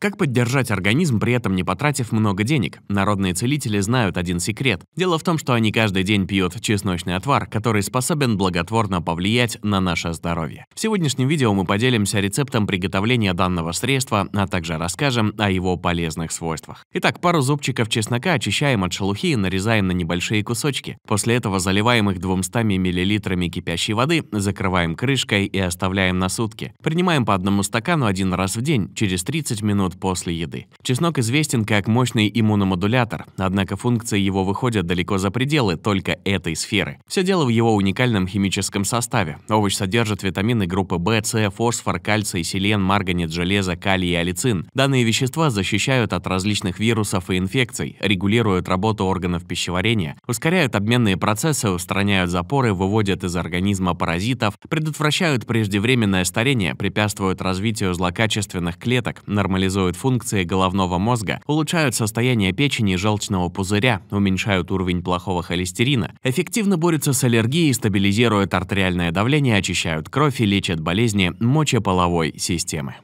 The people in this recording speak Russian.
Как поддержать организм, при этом не потратив много денег? Народные целители знают один секрет. Дело в том, что они каждый день пьют чесночный отвар, который способен благотворно повлиять на наше здоровье. В сегодняшнем видео мы поделимся рецептом приготовления данного средства, а также расскажем о его полезных свойствах. Итак, пару зубчиков чеснока очищаем от шелухи и нарезаем на небольшие кусочки. После этого заливаем их 200 мл кипящей воды, закрываем крышкой и оставляем на сутки. Принимаем по одному стакану один раз в день, через 30 минут минут после еды. Чеснок известен как мощный иммуномодулятор, однако функции его выходят далеко за пределы только этой сферы. Все дело в его уникальном химическом составе. Овощ содержит витамины группы В, С, фосфор, кальций, селен, марганец, железо, калий и алицин. Данные вещества защищают от различных вирусов и инфекций, регулируют работу органов пищеварения, ускоряют обменные процессы, устраняют запоры, выводят из организма паразитов, предотвращают преждевременное старение, препятствуют развитию злокачественных клеток, нормализуют нормализуют функции головного мозга, улучшают состояние печени и желчного пузыря, уменьшают уровень плохого холестерина, эффективно борются с аллергией, стабилизируют артериальное давление, очищают кровь и лечат болезни мочеполовой системы.